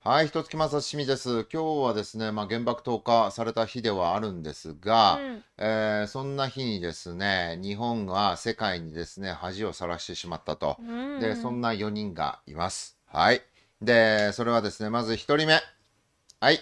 はい、一月正清です。今日はですね、まあ、原爆投下された日ではあるんですが、うん、えー、そんな日にですね、日本は世界にですね、恥をさらしてしまったと。うん、で、そんな4人がいます。はい。で、それはですね、まず1人目。はい。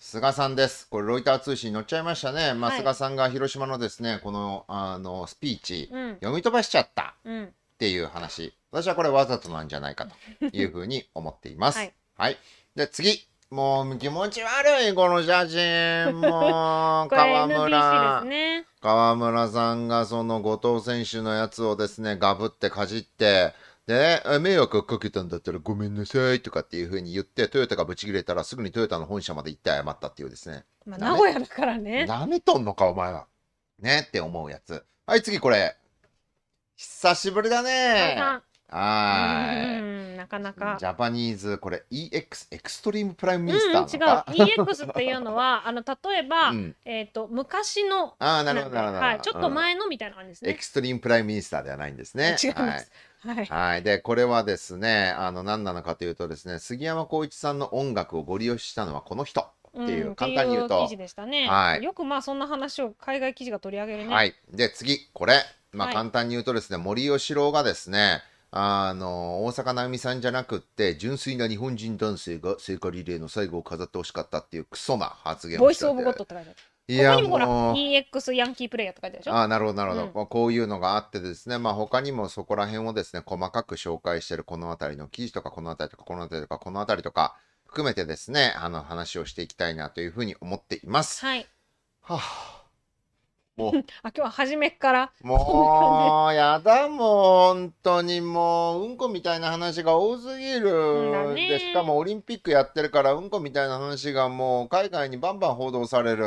菅さんです。これ、ロイター通信に載っちゃいましたね。まあ、はい、菅さんが広島のですね、この、あの、スピーチ、うん、読み飛ばしちゃった。っていう話、うん、私はこれわざとなんじゃないかというふうに思っています。はいはい。ゃ次。もう気持ち悪い、この写真。もう、河村、ね。河村さんがその後藤選手のやつをですね、ガブってかじって、で、迷惑かけたんだったらごめんなさいとかっていうふうに言って、トヨタがブチ切れたらすぐにトヨタの本社まで行って謝ったっていうですね。まあ、名古屋だからね。な めとんのか、お前は。ねって思うやつ。はい、次これ。久しぶりだね。はい。なかなか。ジャパニーズ、これ EX、エクストリームプライムミニスター、うん、違う。EX っていうのは、あの、例えば、うん、えっ、ー、と、昔の。ああ、なるほど、なるほど。はい、ちょっと前のみたいな感じですね、うん、エクストリームプライムミニスターではないんですね。違います。はいはい、はい、でこれはですねあの何なのかというとですね杉山浩一さんの音楽をご利用したのはこの人っていう、うん、簡単に言うと記事でしたね、はい、よくまあそんな話を海外記事が取り上げるね。はい、で次これ、まあ、簡単に言うとですね、はい、森喜朗がですねあの、大坂なおみさんじゃなくって、純粋な日本人男性が聖火リレーの最後を飾ってほしかったっていうクソな発言をしたんで。ボイスオブゴッドって書いてある。いやもう EX ヤンキープレイヤーとか書いてあるでしょあなるほどなるほど、うん、こういうのがあってですねまあ他にもそこら辺をですね細かく紹介してるこの辺りの記事とかこの辺りとかこの辺りとかこの辺りとか含めてですねあの話をしていきたいなというふうに思っています。はい、はあもう。あ、今日は初めから。もう、やだもう、本当にもう、うんこみたいな話が多すぎる。で、しかもオリンピックやってるから、うんこみたいな話がもう、海外にバンバン報道される。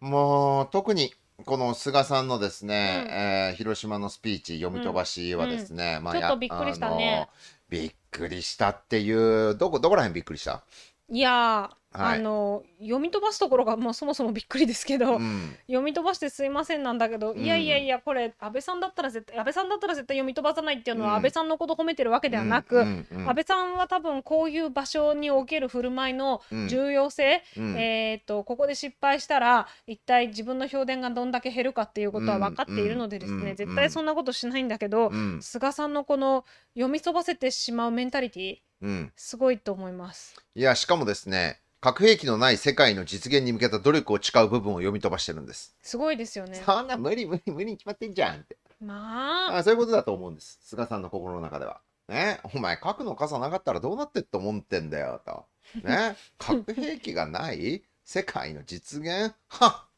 もう、特に、この菅さんのですね、うん、えー、広島のスピーチ読み飛ばしはですね、うんうん、まあ、ちょっとびっくりしたね。びっくりしたっていう、どこ、どこら辺びっくりしたいやー、はいあの読み飛ばすところが、まあ、そもそもびっくりですけど、うん、読み飛ばしてすいませんなんだけど、いやいやいやこれ安倍さんだったら絶対安倍さんだったら絶対読み飛ばさないっていうのは、安倍さんのこと褒めてるわけではなく、うんうんうん安倍さんは多分こういう場所における振る舞いの重要性、うんえーっとここで失敗したら一体自分の評伝がどんだけ減るかっていうことは分かっているのでですね、うんうん絶対そんなことしないんだけど、うん菅さんのこの読み飛ばせてしまうメンタリティうん、すごいと思います。いやしかもですね核兵器のない世界の実現に向けた努力を誓う部分を読み飛ばしてるんです。すごいですよね。そんな無理無理無理に決まってんじゃんって。まあ。あそういうことだと思うんです。菅さんの心の中では。ね、お前核の傘なかったらどうなってって思ってんだよと。ね、核兵器がない世界の実現はっ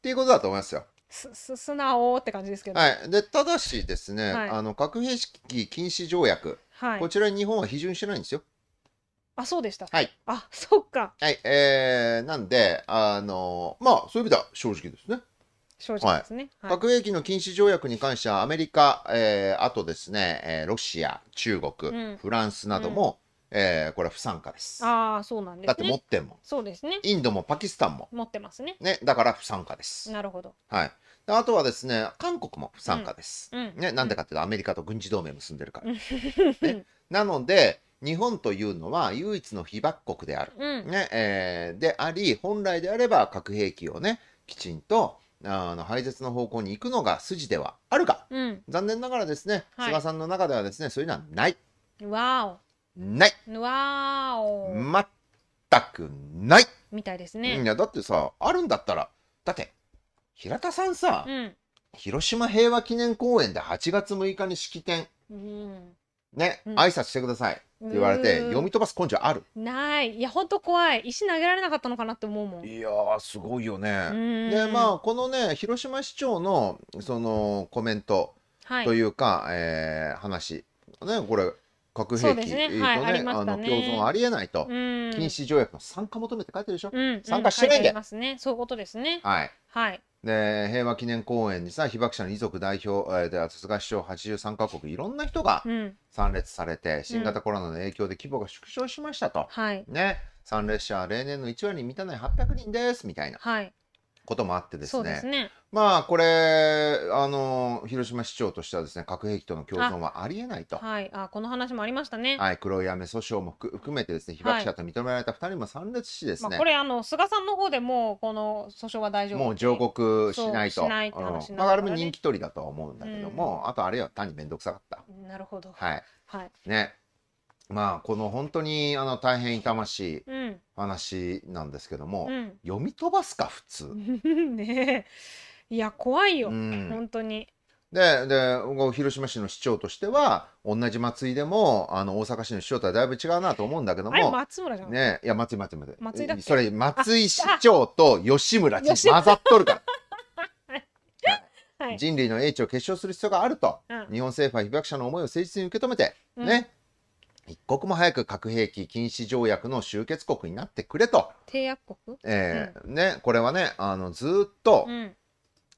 ていうことだと思いますよ。す素直って感じですけど、はい、でただしですね、はい、あの核兵器禁止条約はい、こちら日本は批准してないんですよ。あ、そうでした。はい。あ、そっか。はい、えー、なんで、あの、まあ、そういう意味では正直ですね。正直ですね。核兵器の禁止条約に関しては、アメリカ、えー、あとですね、えー、ロシア、中国、うん、フランスなども、うん、えー、これは不参加です。ああ、そうなんです、ね、だって持っても。そうですね。インドもパキスタンも。持ってますね。ね、だから不参加です。なるほど。はい。あとはですね、韓国も不参加です。うんうん、ね、なんでかっていうと、アメリカと軍事同盟結んでるから。ね、なので、日本というのは唯一の被爆国である、うん、ねえー、であり本来であれば核兵器をねきちんとあの廃絶の方向に行くのが筋ではあるが、うん、残念ながらですね、はい、菅さんの中ではですねそういうのはないわおないわお全くないみたいですねいやだってさあるんだったらだって平田さんさ、うん、広島平和記念公園で8月6日に式典、うん、ね、うん、挨拶してくださいって言われて読み飛ばす根性あるないいやほんと怖い石投げられなかったのかなって思うもんいやすごいよねでまあこのね広島市長のそのコメントというか、はい、えー、話ねこれ核兵器、ねねはいあの共存ありえないと、禁止条約の参加求めて書いてるでしょ、うん、参加してないで、うん、ね、そういうことですねはい、はい、で、平和記念公園にさ、被爆者の遺族代表、えー、で、菅首相83カ国、いろんな人が参列されて、うん、新型コロナの影響で規模が縮小しましたと。ね。参列者は例年の1割に満たない800人です、みたいな。はい。こともあってですね、ね、まあこれあの広島市長としてはですね核兵器との共存はありえないとはいあこの話もありましたねはい黒い雨訴訟も含めてですね被爆者と認められた2人も参列しですね、はいまあ、これあの菅さんの方でもこの訴訟は大丈夫もう上告しないとしないって話、ねうん、まああれも人気取りだとは思うんだけども、うん、あとあれは単に面倒くさかったなるほどはい、はい、ねまあこの本当にあの大変痛ましい話なんですけども、うん読み飛ばすか普通 ねいや怖いよ、うん、本当にでで広島市の市長としては同じ松井でもあの大阪市の市長とはだいぶ違うなと思うんだけども松村じゃんねいや松井松井松井それ松井市長と吉村知事混ざっとるから。人類の英知を結晶する必要があると、うん、日本政府は被爆者の思いを誠実に受け止めて、うん、ね一刻も早く核兵器禁止条約の終結国になってくれと。締約国えーね、これはね、あの、ずっと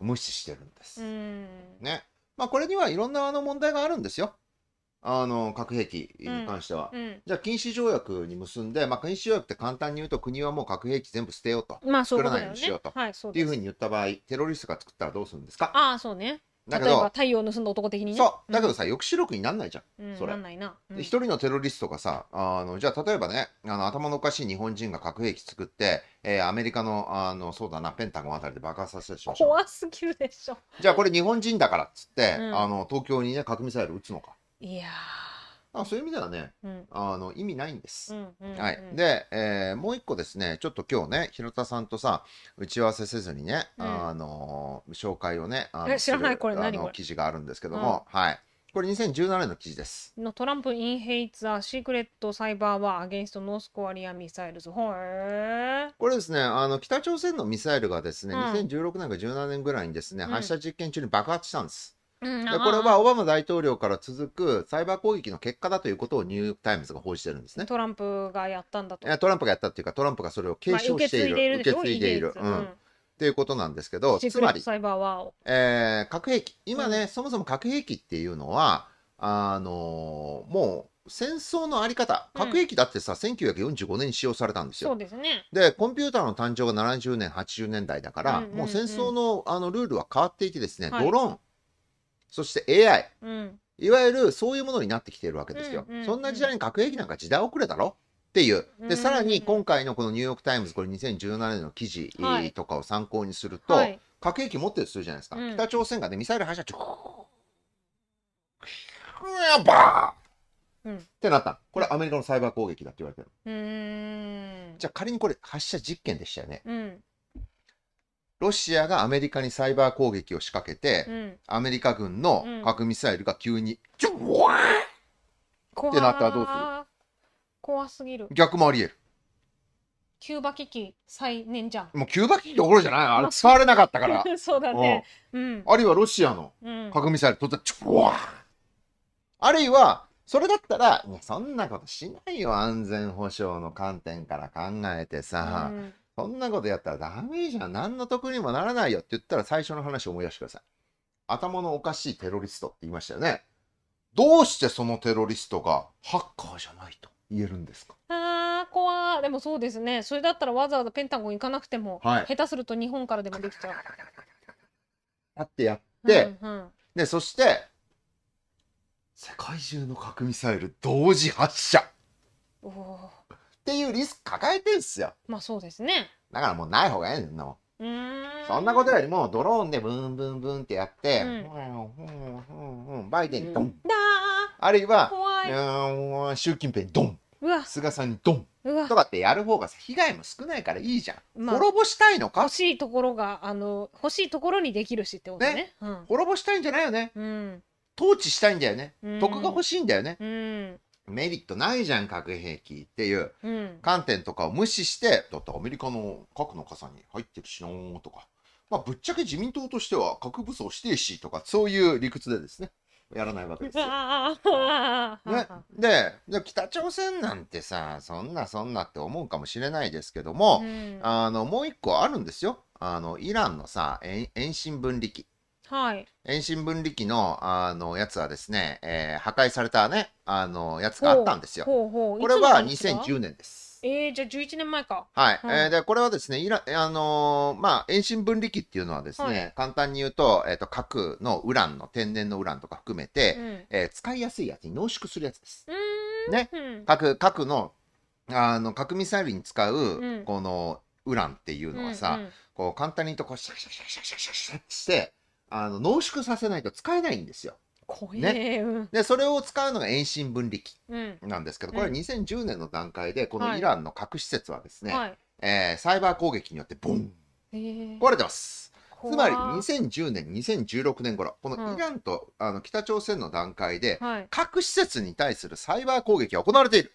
無視してるんです。うん。ね。まあ、これにはいろんなあの問題があるんですよ。あの、核兵器に関しては。うん。じゃあ、禁止条約に結んで、まあ、禁止条約って簡単に言うと、国はもう核兵器全部捨てようと。まあそういうね。作らないようにしようとはい、そうっていうふうに言った場合、テロリストが作ったらどうするんですかああ、そうね。例えば太陽を盗んだ男的にねそうだけどさ、抑止力になんないじゃんうん、それなんないな、うん一人のテロリストがさあのじゃあ例えばねあの頭のおかしい日本人が核兵器作って、えーアメリカのあのそうだなペンタゴンあたりで爆発させたでしょう怖すぎるでしょじゃあこれ日本人だからっつって、うんあの東京にね核ミサイル撃つのかいやあそういう意味ではね、うん、あの意味ないんです。はい、で、えー、もう一個ですねちょっと今日ね広田さんとさ打ち合わせせずにね、うん、あの紹介をねあの知らないこれ何記事があるんですけども、うん、はい。これ2017年の記事です。のトランプ・イン・ヘイツ・ア・シークレット・サイバー・ワー・アゲンスト・ノース・コアリア・ミサイルズ。これですね、あの北朝鮮のミサイルがですね、うん、2016年か17年ぐらいにですね、発射実験中に爆発したんです。でこれはオバマ大統領から続くサイバー攻撃の結果だということをニューヨーク・タイムズが報じてるんですね。トランプがやったんだと。トランプがやったっていうかトランプがそれを継承している、まあ、受け継いでいる。っていうことなんですけど、つまり、えー、核兵器、今ね、うん、そもそも核兵器っていうのは、あのー、もう戦争のあり方、核兵器だってさ、うん、1945年に使用されたんですよ。そうですね。で、コンピューターの誕生が70年、80年代だから、もう戦争のあのルールは変わっていてですね、はい、ドローン、そして AI、うん、いわゆるそういうものになってきているわけですよ。うんうんうん、そんな時代に核兵器なんか時代遅れだろっていう。で、さらに今回のこのニューヨーク・タイムズ、これ2017年の記事とかを参考にすると、はい、核兵器持ってるとするじゃないですか。うん、北朝鮮がね、ミサイル発射中、うん、バー、ってなった。これアメリカのサイバー攻撃だって言われてる。じゃあ仮にこれ発射実験でしたよね。ロシアがアメリカにサイバー攻撃を仕掛けて、うん、アメリカ軍の核ミサイルが急に、ジュワーってなったらどうする怖すぎる。逆もあり得る。キューバ危機再燃じゃん。もうキューバ危機どころじゃないあれ使われなかったから。そうだね、うん。あるいはロシアの核ミサイル取ったら、ジュワーあるいは、それだったら、いや、そんなことしないよ、安全保障の観点から考えてさ、うん、そんなことやったらダメじゃん。何の得にもならないよって言ったら最初の話を思い出してください。頭のおかしいテロリストって言いましたよね。どうしてそのテロリストがハッカーじゃないと言えるんですかあー怖でもそうですねそれだったらわざわざペンタゴン行かなくても、はい、下手すると日本からでもできちゃう。だってやって、うんうん、でそして世界中の核ミサイル同時発射っていうリスク抱えてんすよ。まあそうですね。だからもうない方がええんそんなことよりもドローンでブンブンブンってやって、バイデンにドン。あるいは、習近平にドン。菅さんにドン。とかってやる方が被害も少ないからいいじゃん。まあ、滅ぼしたいのか欲しいところが、あの、欲しいところにできるしってことね。ねうん、滅ぼしたいんじゃないよね。うん、統治したいんだよね。うん、得が欲しいんだよね。メリットないじゃん核兵器っていう観点とかを無視して、だってアメリカの核の傘に入ってるしのーとか、まあ、ぶっちゃけ自民党としては核武装指定しとかそういう理屈でですねやらないわけですよ。ね、でで北朝鮮なんてさそんなそんなって思うかもしれないですけども、うん、あのもう一個あるんですよあのイランのさ遠心分離はい、遠心分離機のあのやつはですね、えー、破壊されたねあのやつがあったんですよ。これは2010年です。えー、じゃあ11年前か。はい。はえー、でこれはですね、いらあのー、まあ遠心分離機っていうのはですね、はい、簡単に言うとえっ、ー、と核のウランの天然のウランとか含めて、うん、えー、使いやすいやつに濃縮するやつです。ね、うん、核核のあの核ミサイルに使う、このウランっていうのはさ、うんうん、こう簡単に言うとこうシャシャシャシャシャシャシャってして。あの濃縮させないと使えないんですよ。ね、でそれを使うのが遠心分離器なんですけど、うん、これは2010年の段階でこのイランの核施設はですね、はい、えー、サイバー攻撃によってボン、えー、壊れてます。つまり2010年2016年頃このイランと、うん、あの北朝鮮の段階で、核施設に対するサイバー攻撃が行われている、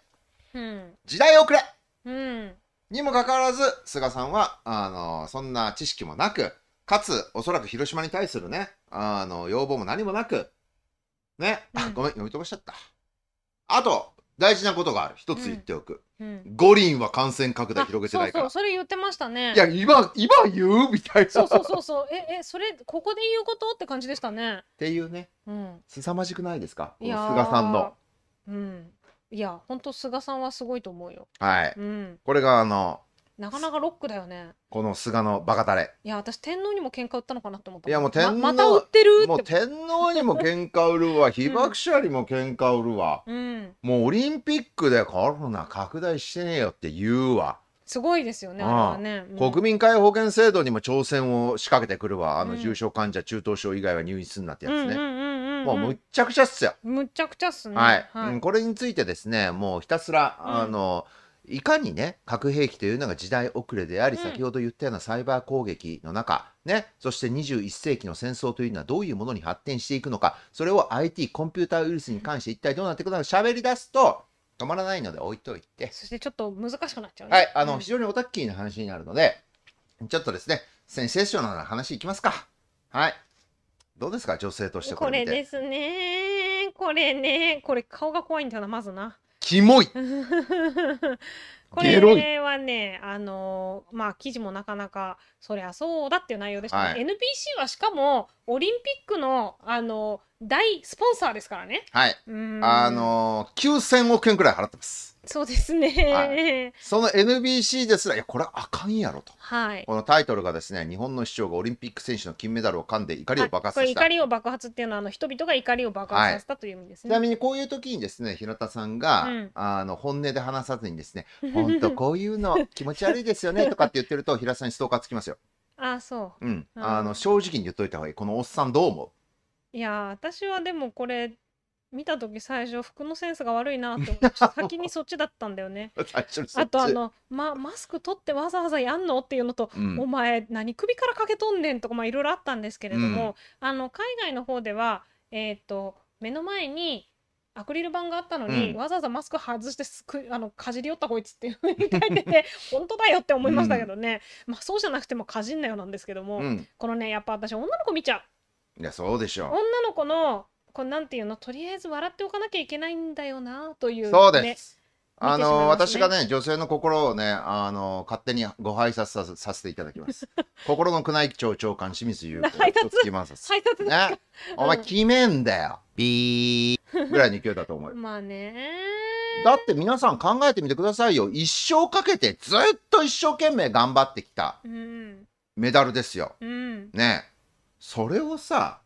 うん、時代遅れ、うん、にもかかわらず菅さんはあのそんな知識もなくかつ、おそらく広島に対するね、あの、要望も何もなく、ね、あ、うん、ごめん、読み飛ばしちゃった。あと、大事なことがある。一つ言っておく。うん、五輪は感染拡大広げてないからそうそうそれ言ってましたねいや今今言うみたいなそうそうそうそうえ えそれここで言うことって感じでしたねっていうね、うん、凄まじくないですか菅さんのうんいや本当菅さんはすごいと思うよはい、うん、これがあのなかなかロックだよねこの菅のバカタレいや私天皇にも喧嘩売ったのかなって思ったいやもう天皇、ま、また売ってるもう天皇にも喧嘩売るわ 被爆者にも喧嘩売るわ、うん、もうオリンピックでコロナ拡大してねえよって言うわすごいですよね、ああね、国民皆保険制度にも挑戦を仕掛けてくるわあの重症患者、うん、中等症以外は入院するなってやつね、もうむっちゃくちゃっすよむっちゃくちゃっすねはい、はい、これについてですねもうひたすらあの、いかにね、核兵器というのが時代遅れであり、先ほど言ったようなサイバー攻撃の中、ね、そして21世紀の戦争というのはどういうものに発展していくのか、それを IT、コンピューターウイルスに関して一体どうなっていくのか喋り出すと、止まらないので置いといて。そしてちょっと難しくなっちゃう、ね、はい、あの、うん、非常にオタッキーな話になるので、ちょっとですね、センセーショナルな話いきますか。はい。どうですか、女性としてこれですね。これね、これ顔が怖いんだよな、まずな。キモい これはね、あのー、まあ、記事もなかなか、そりゃそうだっていう内容でしたね、はい NPC はしかも、オリンピックの、あのー、大スポンサーですからね。はい。あのー、9000億円くらい払ってます。そうですね、はい、その NBC ですら、いや、これあかんやろと、はい、このタイトルがですね、日本の市長がオリンピック選手の金メダルを噛んで怒りを爆発した、怒りを爆発っていうのは、あの人々が怒りを爆発させたという意味ですね、はい、ちなみにこういう時にですね、平田さんが、うん、あの本音で話さずにですね、本当こういうの気持ち悪いですよね とかって言ってると平さんにストーカーつきますよ。ああそう。うん。あの正直に言っといた方がいい。このおっさんどう思ういや私はでもこれ見た時最初服のセンスが悪いなっ思って 先にそっちだったんだよねあとあの、ま、マスク取ってわざわざやんのっていうのと、うん、お前何首からかけとんねんとかまあいろいろあったんですけれども、うん、あの海外の方ではえっ、ー、と目の前にアクリル板があったのに、うんわざわざマスク外してすくあのかじり寄ったこいつっていうふうに書いてて 本当だよって思いましたけどね、まあそうじゃなくてもかじんなよなんですけども、うんこのねやっぱ私女の子見ちゃういやそうでしょ女の子のこうなんていうのとりあえず笑っておかなきゃいけないんだよなというう、ね、そうですあの、ね、私がね、女性の心をね、あの、勝手にご拝察ささせていただきます。心の宮内庁長官、清水優子。配達配達ね。お前、決めんだよ。ビーぐらいの勢いだと思う。まあねだって皆さん考えてみてくださいよ。一生かけてずっと一生懸命頑張ってきた、メダルですよ。うん、ねそれをさ、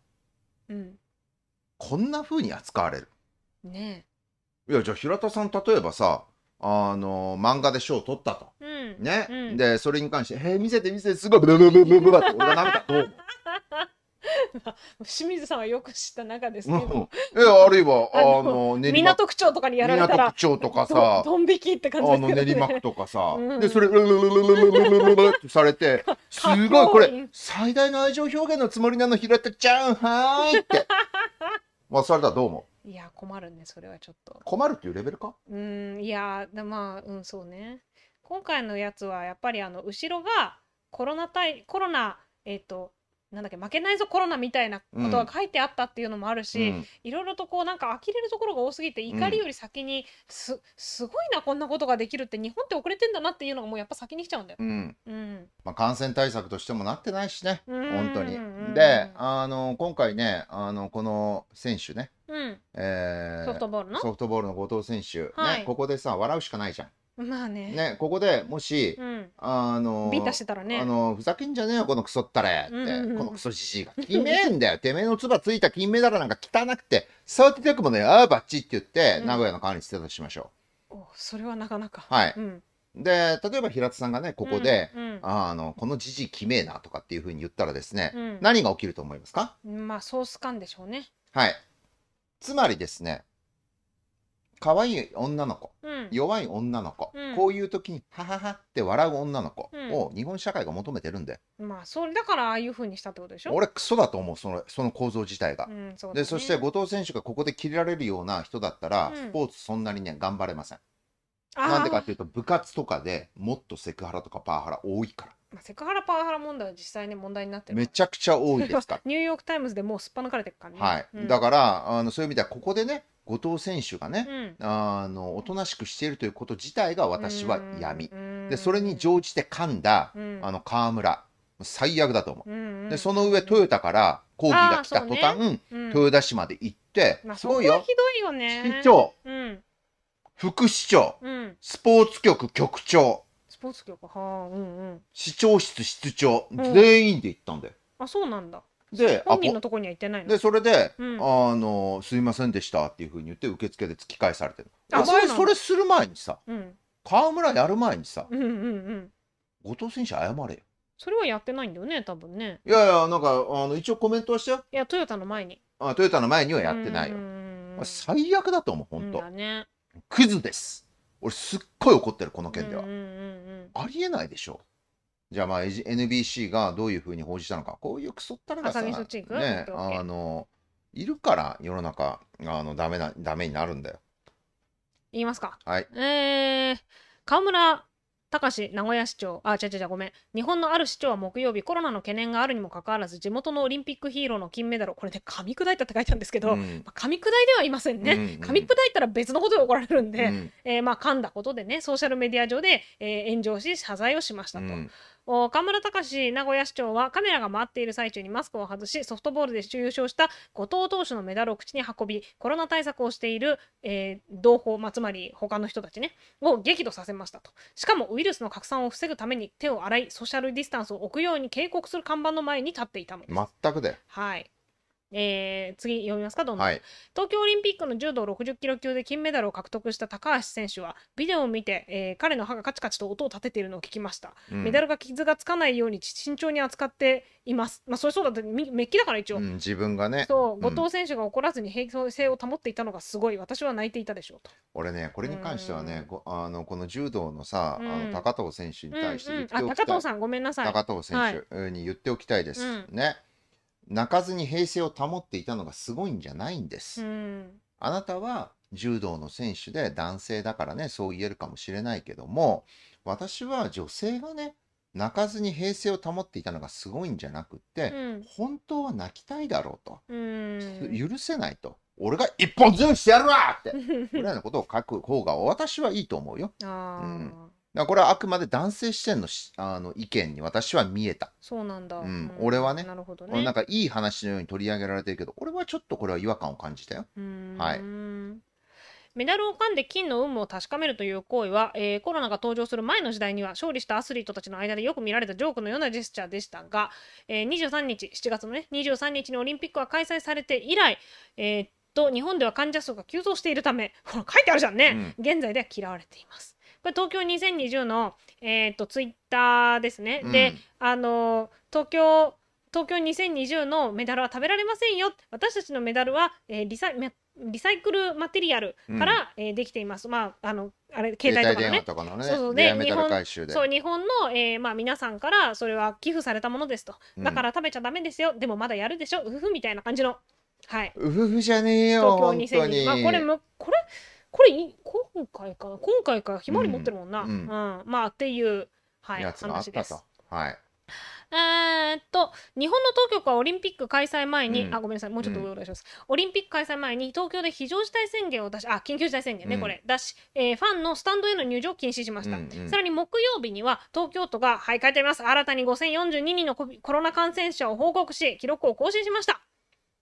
うん、こんな風に扱われる。ねいやじゃあ平田さん例えばさあの漫画で賞を取ったと、うん、ね、うん、でそれに関して「え見せて見せてすごいブルブルブブって俺が舐めたとう。も。清水さんはよく知った中ですけど、うん、えあるいはあの港区長とかにやられたら港区長とかさドン引きって感じあの練馬区とかさ、うん、でそれルルルルルルルルってされてすごいこれ最大の愛情表現のつもりなの平田ちゃんはーいってまあそれだどう思ういや困るねそれはちょっと困るっていうレベルかうんいやまあうんそうね今回のやつはやっぱりあの後ろがコロナ対コロナえっ、ー、となんだっけ負けないぞコロナみたいなことが書いてあったっていうのもあるし、うん、いろいろとこうなんか呆れるところが多すぎて怒りより先にすうん、すごいなこんなことができるって日本って遅れてんだなっていうのがもうやっぱ先に来ちゃうんだよ。うんうんまあ、感染対策としてもなってないしね本当に。であの今回ねあのこの選手ねうんソフトボールのソフトボールの後藤選手、はいね、ここでさ笑うしかないじゃん。まあねね、ここでもし、うん、あのビンタしてたらねあのふざけんじゃねえよこのクソったれって、うんうん、このクソじじいが「き めえんだよてめえのつばついた金メダルなんか汚くて触ってたくもねああバッチ」って言って、名古屋の川に捨てたとしましょう。おそれはなかなか。はい、うんで例えば平田さんがねここで、うんうん、あの「このじじいきめえな」とかっていうふうに言ったらですね、うん、何が起きると思いますかまあソース感でしょうね。はいつまりですね、可愛い女の子、うん、弱い女の子、うん、こういう時にははは」って笑う女の子を日本社会が求めてるんで、うん、まあそれだからああいうふうにしたってことでしょ俺クソだと思うそのその構造自体が、そで、そして後藤選手がここで切れられるような人だったら、スポーツそんなにね頑張れませんなんでかっていうと部活とかでもっとセクハラとかパワハラ多いからまあ、セクハラパワハラ問題は実際に問題になってるめちゃくちゃ多いですから ニューヨーク・タイムズでもうすっぱ抜かれてるからね、はい、うん、だからあのそういう意味ではここでね後藤選手がね、うん、あのおとなしくしているということ自体が私は闇でそれに乗じて噛んだ、うん、あの河村最悪だと思う、うんうん、でその上トヨタから抗議が来た途端、ねうん、豊田市まで行って、まあ、すごいよひどいよね市長、副市長、スポーツ局局長スポーツ局はあうんうん市長室室長、全員で行ったんだよあそうなんだで本人のとこには行ってないのでそれで、うんあの「すいませんでした」っていうふうに言って受付で突き返されてるあおそ前それする前にさうん河村やる前にさうんうんうん後藤選手謝れよそれはやってないんだよね多分ねいやいやなんかあの一応コメントはしたよいやトヨタの前にあトヨタの前にはやってないよ、うんうんうんあ最悪だと思う本当、うんだねクズです俺すっごい怒ってるこの件では、うんうんうんありえないでしょじゃあまあ NBC がどういうふうに報じたのかこういうクソったらがさ、ね、あのいるから世の中あのダメなダメになるんだよ言いますかはいえー、川村高市名古屋市長、あ、違う違うごめん。日本のある市長は木曜日、コロナの懸念があるにもかかわらず、地元のオリンピックヒーローの金メダルこれで、ね、噛み砕いたって書いてあるんですけど、うん、まあ、噛み砕いてはいませんね。うんうん、噛み砕いたら別のことで怒られるんで、うん、えー、まあ、噛んだことでね、ソーシャルメディア上で、えー、炎上し、謝罪をしましたと。うん岡村隆史名古屋市長はカメラが回っている最中にマスクを外しソフトボールで優勝した後藤投手のメダルを口に運びコロナ対策をしている、えー、同胞、まあ、つまり他の人たちねを激怒させましたとしかもウイルスの拡散を防ぐために手を洗いソーシャルディスタンスを置くように警告する看板の前に立っていたのです全くだよはいえー、次読みますかどんどん、はい、東京オリンピックの柔道60キロ級で金メダルを獲得した高橋選手はビデオを見て、えー、彼の歯がカチカチと音を立てているのを聞きました、うん、メダルが傷がつかないように慎重に扱っていますまあそれそうだってメッキだから一応、うん、自分がねそう後藤選手が怒らずに平行性を保っていたのがすごい、うん、私は泣いていたでしょうと俺ねこれに関してはね、あのこの柔道のさ、あの高藤選手に対して言っておきたい、うんうん、あ高藤さんごめんなさい高藤選手に言っておきたいです、ね泣かずに平静を保っていたのがすごいんじゃないんです。あなたは柔道の選手で男性だからねそう言えるかもしれないけども私は女性がね泣かずに平静を保っていたのがすごいんじゃなくって、うん、本当は泣きたいだろうと、うん、許せないと俺が一本負いしてやるわって ぐらいのことを書く方が私はいいと思うよ。うんだからこれはあくまで男性視点のしあの意見に私は見えた。そうなんだ。うん俺はねなるほどね。なんかいい話のように取り上げられてるけど、俺はちょっとこれは違和感を感じたよ。うんはいメダルを噛んで金の有無を確かめるという行為は、えーコロナが登場する前の時代には勝利したアスリートたちの間でよく見られたジョークのようなジェスチャーでしたが、えー23日7月のね23日にオリンピックが開催されて以来、えーっと日本では患者数が急増しているためほら書いてあるじゃんね、現在では嫌われていますこれ東京2020の、えーと、ツイッターですね、うん、であの東京東京2020のメダルは食べられませんよ私たちのメダルは、えー、リサリサイクルマテリアルから、うん、えー、できています。まああのあれ携帯とかね。のねそうそうで日本そう日本の、えー、まあ皆さんからそれは寄付されたものですと。だから食べちゃだめですよ。うん、でもまだやるでしょ。うふみたいな感じの。はい。うふふじゃねえよ。東京2020。まあこれもこれ。これ今回かな今回かひまわり持ってるもんな、うん、うんまあっていうはい話です。はいえー、っと日本の当局はオリンピック開催前に、うん、あごめんなさいもうちょっとお願いします、うん、オリンピック開催前に東京で非常事態宣言を出しあ緊急事態宣言ね、うん、これ出し、えー、ファンのスタンドへの入場を禁止しました、うんうん、さらに木曜日には東京都がはい書いてあります新たに5042人のコロナ感染者を報告し記録を更新しました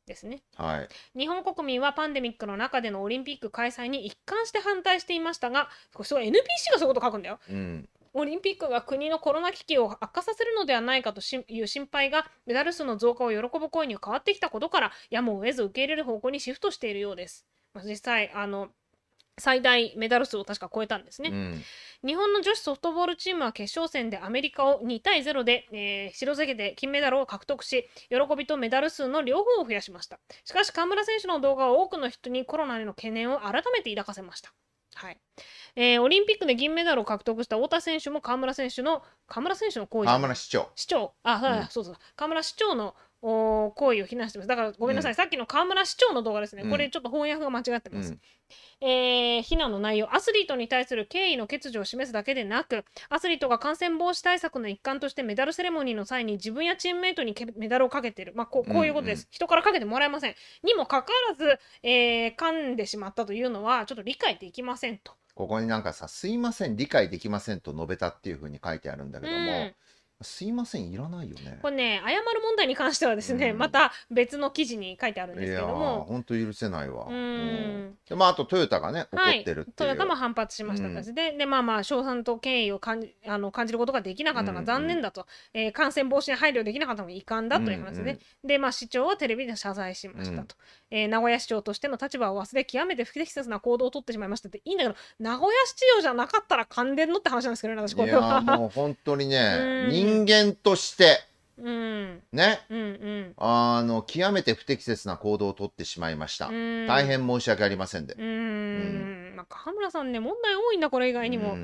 ですね、はい、日本国民はパンデミックの中でのオリンピック開催に一貫して反対していましたがすごい NPC がそういうこと書くんだよ、うん、オリンピックが国のコロナ危機を悪化させるのではないかという心配がメダル数の増加を喜ぶ声に変わってきたことからやむを得ず受け入れる方向にシフトしているようです。実際あの最大メダル数を確か超えたんですね、うん、日本の女子ソフトボールチームは決勝戦でアメリカを2対0で、えー、白けで金メダルを獲得し喜びとメダル数の両方を増やしましたしかし河村選手の動画は多くの人にコロナへの懸念を改めて抱かせましたはいえー、オリンピックで銀メダルを獲得した太田選手も河村選手の河村選手の行為河村市長市長あ、うん、そうそう河村市長のお行為を非難してます。だからごめんなさい、うん、さっきの河村市長の動画ですね、これちょっと翻訳が間違ってます。うん、えー、非難の内容、アスリートに対する敬意の欠如を示すだけでなく、アスリートが感染防止対策の一環としてメダルセレモニーの際に自分やチームメートにメダルをかけてる、まあ、こうこういうことです、うんうん、人からかけてもらえません。にもかかわらず、えー、噛んでしまったというのは、ちょっと理解できませんと。ここになんかさ、すいません、理解できませんと述べたっていうふうに書いてあるんだけども。うんすいませんいらないよねこれね謝る問題に関してはですね、うん、また別の記事に書いてあるんですけども本当許せないわうんでまああとトヨタがね怒ってるって、はい、トヨタも反発しましたでうん、でまあまあ賞賛と権威を感じあの感じることができなかったのが残念だと、うんうん、えー、感染防止に配慮できなかったのが遺憾だという話で、ね、うんうん、でまあ市長はテレビで謝罪しましたと、えー、名古屋市長としての立場を忘れ極めて不適切な行動をとってしまいましたっていいんだけど名古屋市長じゃなかったら関連のって話なんですけどね私これは。もう本当にね 人間としてうん、ね、うんうん、あの極めて不適切な行動をとってしまいました、大変申し訳ありませんでうん、まあ、河村さんね問題多いんだこれ以外にも、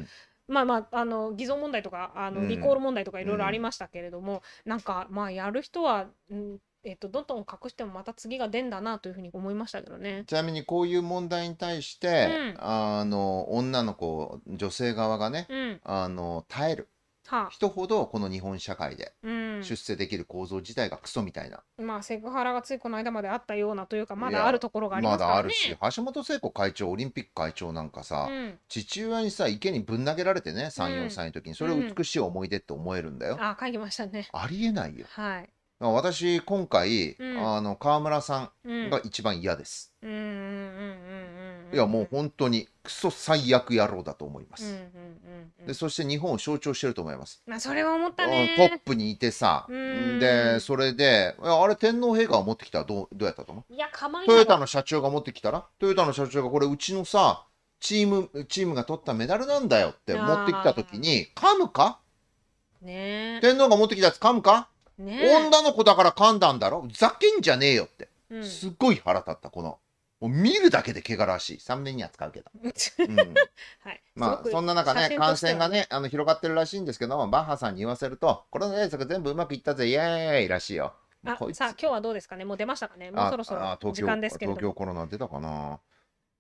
まあまああの偽造問題とかあのリコール問題とかいろいろありましたけれども、うん、なんかまあやる人は、うん、えっと、どんどん隠してもまた次が出んだなというふうに思いましたけどね。ちなみにこういう問題に対して、うん、あの女の子女性側がね、うん、あの耐える、人ほどこの日本社会で出世できる構造自体がクソみたいな、うん、まあセクハラがついこの間まであったようなというかまだあるところがありますから、ね、まだあるし橋本聖子会長オリンピック会長なんかさ、父親にさ池にぶん投げられてね34歳の時にそれを美しい思い出って思えるんだよ。あ書きましたね。ありえないよ。はい私今回、うん、あの川村さんが一番嫌です、うん、いやもう本当にクソ最悪野郎だと思います、でそして日本を象徴してると思いますまあそれは思ったねトップにいてさでそれであれ天皇陛下が持ってきたらどうどうやったと思ういやいトヨタの社長が持ってきたらトヨタの社長がこれうちのさチームチームが取ったメダルなんだよって持ってきた時に噛むか、ね、天皇が持ってきたやつ噛むかね、女の子だから噛んだんだろふざけんじゃねえよって、うん、すっごい腹立ったこのもう見るだけで汚らしい3年には使うけど、うん はい、まあそんな中ね感染がねあの広がってるらしいんですけどバッハさんに言わせるとコロナ対策全部うまくいったぜイエーイらしいよあさあ今日はどうですかねもう出ましたかねもうそろそろ時間ですけど東京コロナ出たかな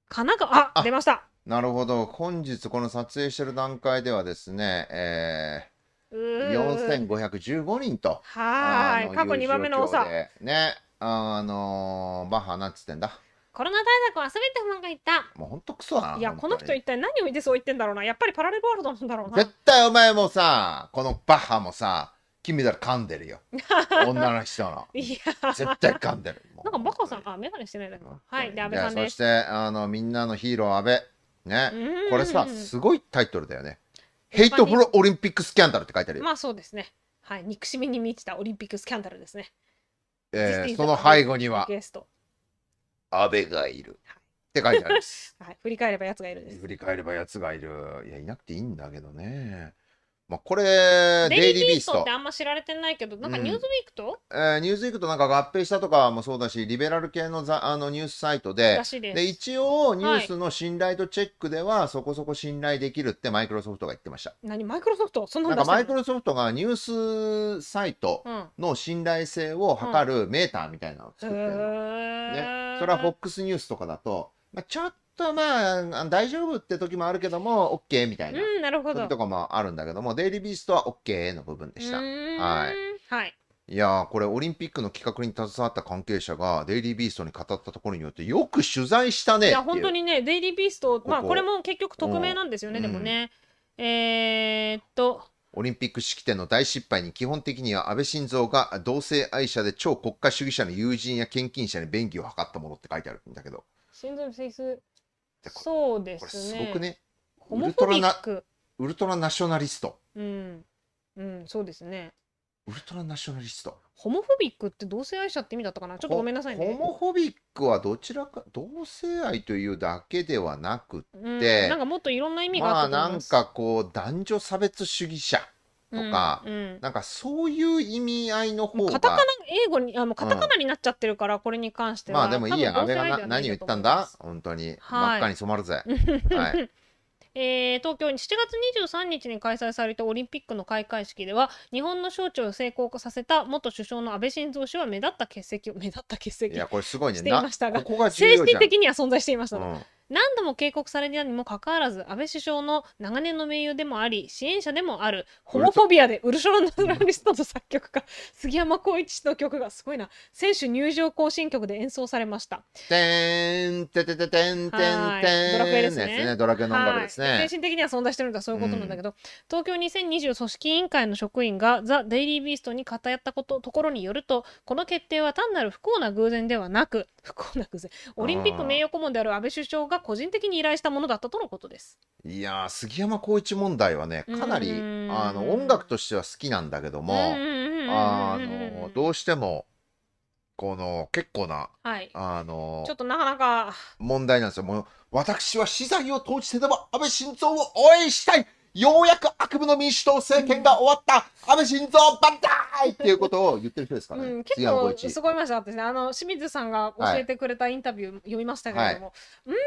神奈川ああ出ましたなるほど本日この撮影してる段階ではですねえー4515人と。はい。過去2番目の多さ。ね。あのバッハなんつってんだ。コロナ対策は全て不満が言った。もうほんとクソだな。いや、この人一体何を見てそう言ってんだろうな。やっぱりパラレルワールドなんだろうな。絶対お前もさ、このバッハもさ、金メダル噛んでるよ。女の人の。いや。絶対噛んでる。なんかバカさん、あ、メガネしてないだろ。はい。で、安倍さんです。そして、あの、みんなのヒーロー安倍。ね。これさ、すごいタイトルだよね。ヘイトフルオリンピックスキャンダルって書いてあるまあそうですね。はい。憎しみに満ちたオリンピックスキャンダルですね。えー、その背後には、安倍がいる。って書いてある はい。振り返れば奴がいるです。振り返れば奴がいる。いや、いなくていいんだけどね。まあ、これ、デイリービースト。ってあんま知られてないけど、なんかニューズウィークと、うん、えー、ニューズウィークとなんか合併したとかもそうだし、リベラル系のざあのニュースサイトでで、一応ニュースの信頼度チェックでは、そこそこ信頼できるってマイクロソフトが言ってました。何マイクロソフトそんなんかマイクロソフトがニュースサイトの信頼性を測るメーターみたいなのを作ってるうんうん、ね。それは FOX ニュースとかだと、まあ、ちょっとまあ、大丈夫って時もあるけども、OK みたいななるほ時ど。とかもあるんだけども、デイリービーストは OK の部分でした。はい。はい。いやーこれオリンピックの企画に携わった関係者がデイリービーストに語ったところによってよく取材したねいいや、本当にね、デイリービースト、まあ、これも結局匿名なんですよね、うんでもね。えーっと、オリンピック式典の大失敗に基本的には安倍晋三が同性愛者で超国家主義者の友人や献金者に便宜を図ったものって書いてあるんだけど心臓の性質、そうですね。これすごくね。ホモフォビックウルトラナショナリスト。うん。うん、そうですね。ウルトラナショナリスト。ホモフォビックって同性愛者って意味だったかなちょっとごめんなさいね。ホモフォビックはどちらか同性愛というだけではなくって、うん、なんかもっといろんな意味があると思いまあなんかこう男女差別主義者とか、うんうん、なんかそういう意味合いの方がカタカナ英語にあもうカタカナになっちゃってるから、うん、これに関してはまあでもいいやあれが何言ったんだ本当に、はい、真っ赤に染まるぜ はいえー、東京に7月23日に開催されたオリンピックの開会式では日本の象徴を成功させた元首相の安倍晋三氏は目立った欠席を目立った欠席いやこれすごいねしていましたがここが政治的には存在していました、うん何度も警告されたにもかかわらず安倍首相の長年の盟友でもあり支援者でもあるホモフォビアでウルショロナズラリストの作曲家杉山浩一の曲がすごいな選手入場行進曲で演奏されました。てんててててんてんてんドラクエですね。ドラクエの音楽ですね。精神的には存在してるんだそういうことなんだけど、うん、東京2020組織委員会の職員がザ・デイリー・ビーストに偏ったことところによるとこの決定は単なる不幸な偶然ではなく不幸な偶然オリンピック名誉顧問である安倍首相が個人的に依頼したものだったとのことですいや杉山浩一問題はねかなりあの音楽としては好きなんだけどもあのどうしてもこの結構な、はい、あのちょっとなかなか問題なんですよもう私は資材を投じてねば安倍晋三を応援したいようやく悪夢の民主党政権が終わった、安倍晋三万歳っていうことを言ってる人ですかね。うん、結構すごいました、私ね、あの清水さんが教えてくれたインタビュー読みましたけれども、はい、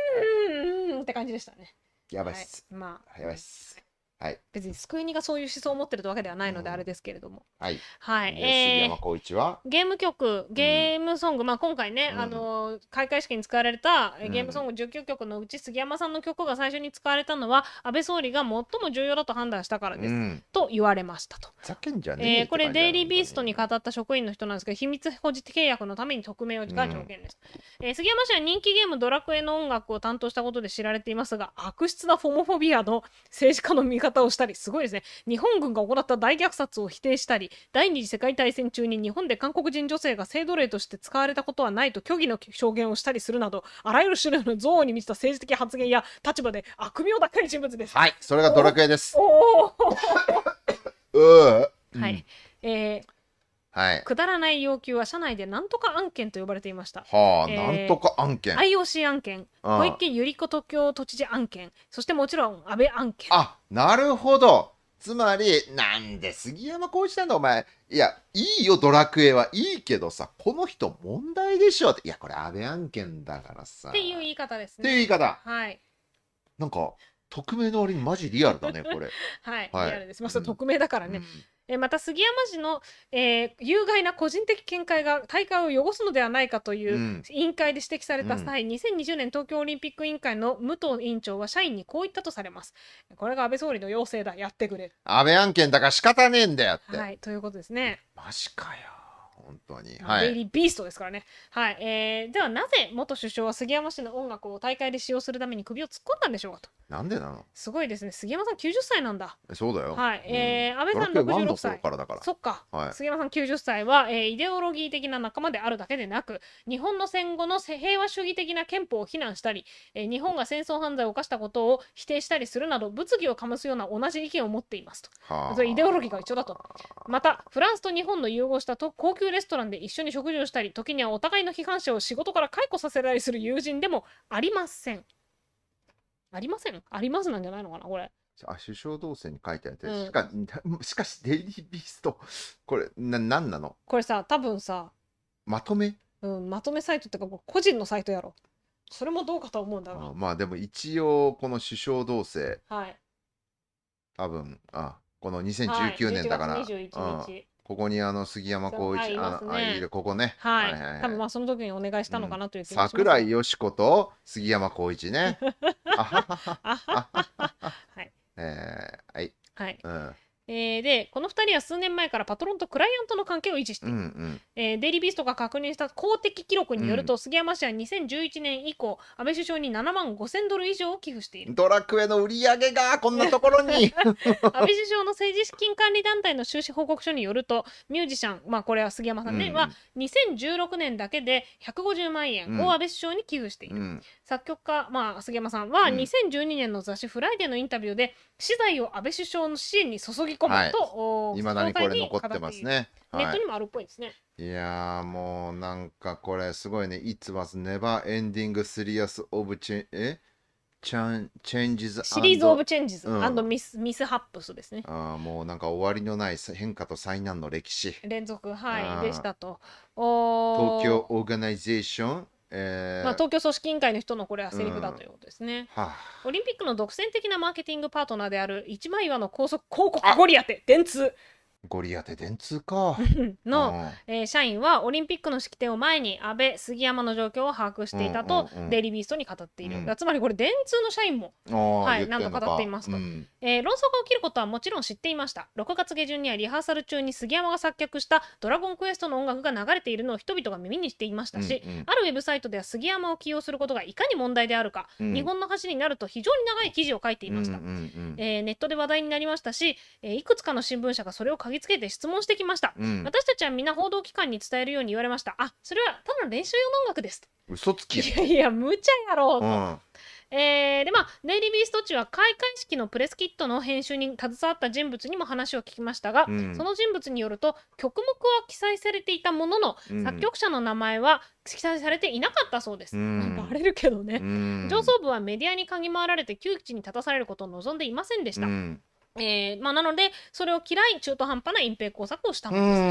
うん、うん、うんって感じでしたね。やばいっす。はい、まあ、やばいっす。はい、別に救いにがそういう思想を持ってるわけではないのであれですけれども、はい、はい、え杉山浩一はゲーム曲ゲームソング、うん、まあ今回ね、うん、あの開会式に使われたゲームソング19曲のうち、杉山さんの曲が最初に使われたのは安倍総理が最も重要だと判断したからです、と言われましたとざけんじゃねえ、ー、これデイリービーストに語った職員の人なんですけど秘密保持契約のために匿名が条件です、えー、杉山氏は人気ゲームドラクエの音楽を担当したことで知られていますが悪質なフォモフォビアの政治家の味方をしたり、すごいですね。日本軍が行った大虐殺を否定したり、第二次世界大戦中に日本で韓国人女性が性奴隷として使われたことはないと虚偽の証言をしたりするなど、あらゆる種類の憎悪に満ちた政治的発言や立場で悪名高い人物です。はい、それがドラクエです。おおはい。えーはい、くだらない要求は社内でなんとか案件と呼ばれていました。はあ、えー、なんとか案件。IOC 案件、小池百合子京都知事案件、そしてもちろん安倍案件。あ、なるほど。つまり、なんで杉山浩一なんだお前。いや、いいよ、ドラクエはいいけどさ、この人問題でしょって。いや、これ安倍案件だからさ。っていう言い方ですね。っていう言い方。はい。なんか、匿名の割にマジリアルだねこれ はい、はい、リアルですまあ、うん、匿名だからね、うんえまた杉山氏の、えー、有害な個人的見解が大会を汚すのではないかという委員会で指摘された際、うん、2020年東京オリンピック委員会の武藤委員長は社員にこう言ったとされますこれが安倍総理の要請だやってくれ安倍案件だから仕方ねえんだよって、はい、ということですねマジかよ本当に。はい。デイリービーストですからね。はい。えー、ではなぜ元首相は杉山氏の音楽を大会で使用するために首を突っ込んだんでしょうかと。なんでなのすごいですね。杉山さん90歳なんだ。そうだよ。はい。えー、安倍さん66歳。からだから。そっか。はい、杉山さん90歳は、えー、イデオロギー的な仲間であるだけでなく、日本の戦後の平和主義的な憲法を非難したり、えー、日本が戦争犯罪を犯したことを否定したりするなど、物議を醸すような同じ意見を持っていますと。はあ、それイデオロギーが一緒だと。また、フランスと日本の融合したと高級レストランで一緒に食事をしたり時にはお互いの批判者を仕事から解雇させたりする友人でもありませんありませんありますなんじゃないのかなこれあ首相同線に書いてあるて、うん、しか しかしデイリービーストこれな何なのこれさ多分さまとめうんまとめサイトってか個人のサイトやろそれもどうかと思うんだろうまあでも一応この首相同棲はい多分あこの2019年だから、はい、21日、うんここにあの杉山浩一、ああいるここね、はい、はいはいはい多分まあその時にお願いしたのかなという気がします、桜井よし子と杉山浩一ね。あはははははは。はい。えー、はい。はい。うん。えー、でこの2人は数年前からパトロンとクライアントの関係を維持している、うんうん、えー、デイリー・ビーストが確認した公的記録によると、うん、杉山氏は2011年以降安倍首相に7万5000ドル以上を寄付しているドラクエの売り上げがこんなところに 安倍首相の政治資金管理団体の収支報告書によるとミュージシャン、まあ、これは杉山さんね、うん、は2016年だけで150万円を安倍首相に寄付している、うん、作曲家、まあ、杉山さんは2012年の雑誌「フライデー」のインタビューで資材を安倍首相の支援に注ぎり込むと、いまだにこれ残ってますね。ネットにもあるっぽいですね。いやもうなんかこれすごいね。It was never ending s e r i o s of change. えチャンチェンジズシリーズ・オブ・チェンジズ、うん、アンドミス・ミスハップスですね。ああ、もうなんか終わりのない変化と災難の歴史。連続、はい、でしたと。お東京オーガナイゼーションえー、まあ、東京組織委員会の人のこれはセリフだということですね、うんはあ、オリンピックの独占的なマーケティングパートナーである一枚岩の高速広告ゴリアテ電通ゴリアテ電通か の、えー、社員はオリンピックの式典を前に安倍杉山の状況を把握していたと、デイリー・ビーストに語っている、うん、つまりこれ電通の社員も、はい何度語っていますと、うん、えー、論争が起きることはもちろん知っていました6月下旬にはリハーサル中に杉山が作曲した「ドラゴンクエスト」の音楽が流れているのを人々が耳にしていましたし、うんうん、あるウェブサイトでは杉山を起用することがいかに問題であるか、うん、日本の橋になると非常に長い記事を書いていました、えー、ネットで話題になりましたし、えいくつかの新聞社がそれを過ぎつけて質問してきました、うん、私たちは皆報道機関に伝えるように言われましたあそれはただの練習用の音楽です嘘つきいやいや無茶やろうと、うんえー、でまあネイリー・ビースト地は開会式のプレスキットの編集に携わった人物にも話を聞きましたが、うん、その人物によると曲目は記載されていたものの、うん、作曲者の名前は記載されていなかったそうです、うん、バレるけどね、上層部はメディアに嗅ぎ回られて窮地に立たされることを望んでいませんでした、えーまあ、なのでそれを嫌い中途半端な隠蔽工作をしたもですう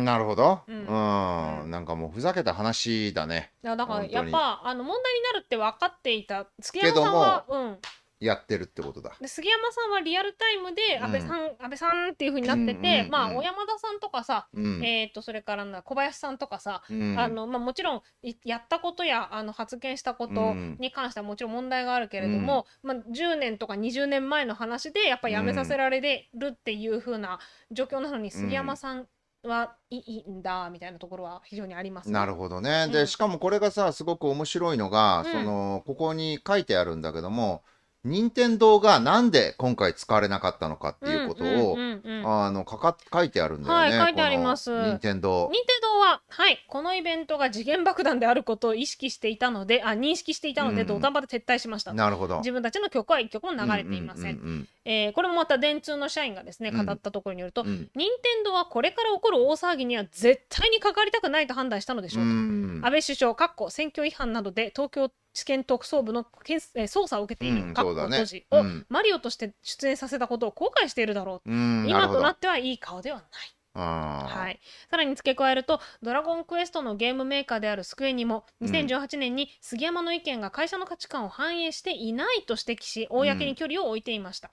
んなるほど、うん、うんなんかもうふざけた話だねだからやっぱあの問題になるって分かっていた月山さんはうんやってるってことだで杉山さんはリアルタイムで安倍さん、安倍さんっていうふうになってて、うんうんうんまあ小山田さんとかさ、うんえー、とそれからな小林さんとかさ、うんあのまあ、もちろんやったことやあの発言したことに関してはもちろん問題があるけれども、まあ、10年とか20年前の話でやっぱり辞めさせられるっていうふうな状況なのに杉山さんはいいんだみたいなところは非常にあります、ね、なるほどね、うん、でしかもこれがさすごく面白いのが、うん、そのここに書いてあるんだけども任天堂がなんで今回使われなかったのかっていうことを、あのかか書いてあるんだよね。はい、書いてあります。任天堂。任天は、はい、このイベントが時限爆弾であることを意識していたので、あ、認識していたので、土壇場で撤退しました。なるほど。自分たちの曲は一曲も流れていません。うんうんうんうんえー、これもまた電通の社員がですね語ったところによると、うん、任天堂はこれから起こる大騒ぎには絶対に関わりたくないと判断したのでしょうと、うん、安倍首相、かっこ選挙違反などで東京地検特捜部のけん、えー、捜査を受けている、うん、か当時を、マリオとして出演させたことを後悔しているだろう、うん、今となってはいい顔ではない。はい、さらに付け加えると「ドラゴンクエスト」のゲームメーカーであるスクエニも2018年に杉山の意見が会社の価値観を反映していないと指摘し、公に距離を置いていました。